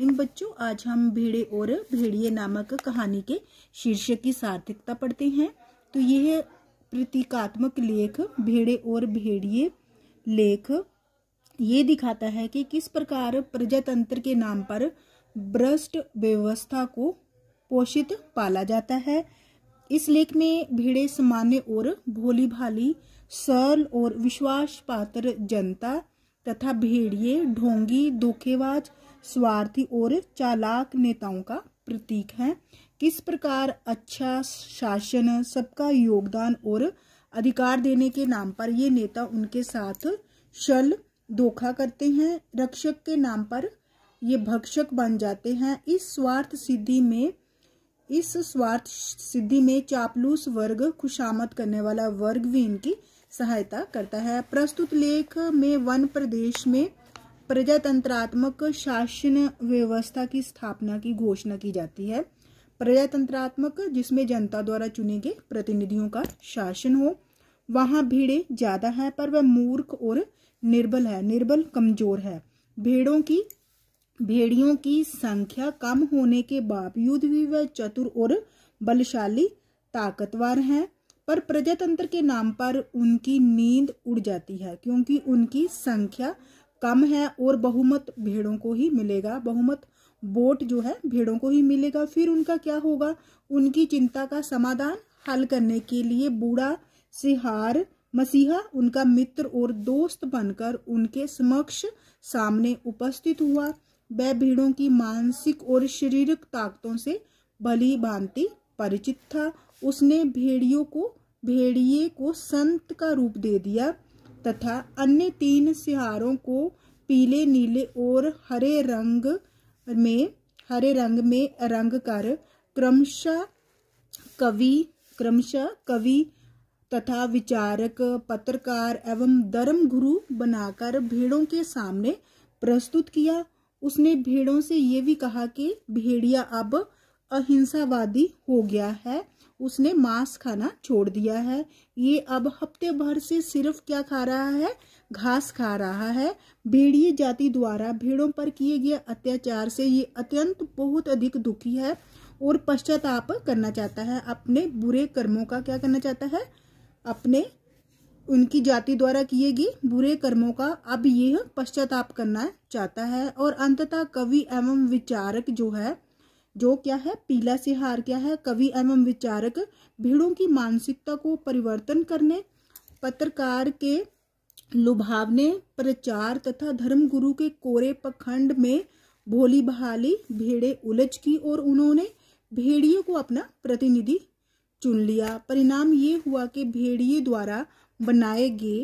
morning बच्चों आज हम भेड़े और भेड़िए नामक कहानी के शीर्षक की सार्थकता पढ़ते हैं तो यह प्रतीकात्मक लेख भेड़े और भेड़िए लेख ये दिखाता है कि किस प्रकार प्रजातंत्र के नाम पर भ्रष्ट व्यवस्था को पोषित पाला जाता है इस लेख में भेड़े सामान्य और भोली भाली सरल और विश्वास पात्र जनता तथा भेड़िए ढोंगी धोखेबाज स्वार्थी और चालाक नेताओं का प्रतीक है किस प्रकार अच्छा शासन सबका योगदान और अधिकार देने के नाम पर ये नेता उनके साथ शल धोखा करते हैं रक्षक के नाम पर ये भक्षक बन जाते हैं इस स्वार्थ सिद्धि में इस स्वार्थ सिद्धि में चापलूस वर्ग खुशामद करने वाला वर्ग भी इनकी सहायता करता है प्रस्तुत लेख में वन प्रदेश में प्रजातंत्रात्मक शासन व्यवस्था की स्थापना की घोषणा की जाती है प्रजातंत्रात्मक जिसमें जनता द्वारा चुने गए प्रतिनिधियों का शासन हो वहाँ भीड़े ज्यादा है पर वह मूर्ख और निर्बल है निर्बल कमजोर है भेड़ों की भेड़ियों की संख्या कम होने के बावजूद भी वह चतुर और बलशाली ताकतवर हैं पर प्रजातंत्र के नाम पर उनकी नींद उड़ जाती है क्योंकि उनकी संख्या कम है और बहुमत भेड़ों को ही मिलेगा बहुमत वोट जो है भेड़ों को ही मिलेगा फिर उनका क्या होगा उनकी चिंता का समाधान हल करने के लिए बूढ़ा सिहार मसीहा उनका मित्र और दोस्त बनकर उनके समक्ष सामने उपस्थित हुआ वह भीड़ों की मानसिक और शारीरिक ताकतों से भली भांति परिचित था उसने भेड़ियों को भेड़िए को संत का रूप दे दिया तथा अन्य तीन सिहारों को पीले नीले और हरे रंग में हरे रंग में रंग कर क्रमशः कवि क्रमशः कवि तथा विचारक पत्रकार एवं धर्म गुरु बनाकर भेड़ों के सामने प्रस्तुत किया उसने भेड़ों से ये भी कहा कि भेड़िया अब अहिंसावादी हो गया है उसने मांस खाना छोड़ दिया है ये अब हफ्ते भर से सिर्फ क्या खा रहा है घास खा रहा है भेड़िए जाति द्वारा भेड़ों पर किए गए अत्याचार से ये अत्यंत बहुत अधिक दुखी है और पश्चाताप करना चाहता है अपने बुरे कर्मों का क्या करना चाहता है अपने उनकी जाति द्वारा किए गए बुरे कर्मों का अब यह पश्चाताप करना चाहता है और अंततः कवि एवं विचारक जो है जो क्या है पीला सिहार क्या है कवि एवं विचारक भीड़ों की मानसिकता को परिवर्तन करने पत्रकार के लुभावने प्रचार तथा धर्मगुरु के कोरे पखंड में भोली बहाली भेड़े उलझ की और उन्होंने भेड़ियों को अपना प्रतिनिधि चुन लिया परिणाम ये हुआ कि भेड़िए द्वारा बनाए गए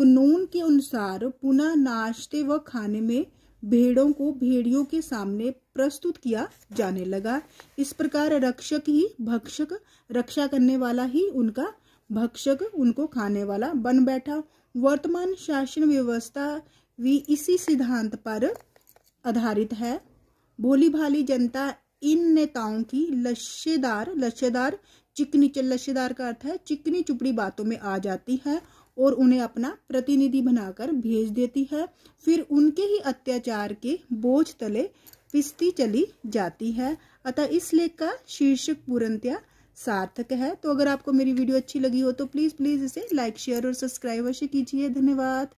कानून के अनुसार पुनः नाश्ते व खाने में भेड़ों को भेड़ियों के सामने प्रस्तुत किया जाने लगा इस प्रकार रक्षक ही भक्षक रक्षा करने वाला ही उनका भक्षक उनको खाने वाला बन बैठा वर्तमान शासन व्यवस्था भी इसी सिद्धांत पर आधारित है भोली भाली जनता इन नेताओं की लश्यदार लश्यदार चिकनी लश्यदार का अर्थ है चिकनी चुपड़ी बातों में आ जाती है और उन्हें अपना प्रतिनिधि बनाकर भेज देती है फिर उनके ही अत्याचार के बोझ तले पिसती चली जाती है अतः इस लेख का शीर्षक पूर्णतया सार्थक है तो अगर आपको मेरी वीडियो अच्छी लगी हो तो प्लीज़ प्लीज़ इसे लाइक शेयर और सब्सक्राइब अवश्य कीजिए धन्यवाद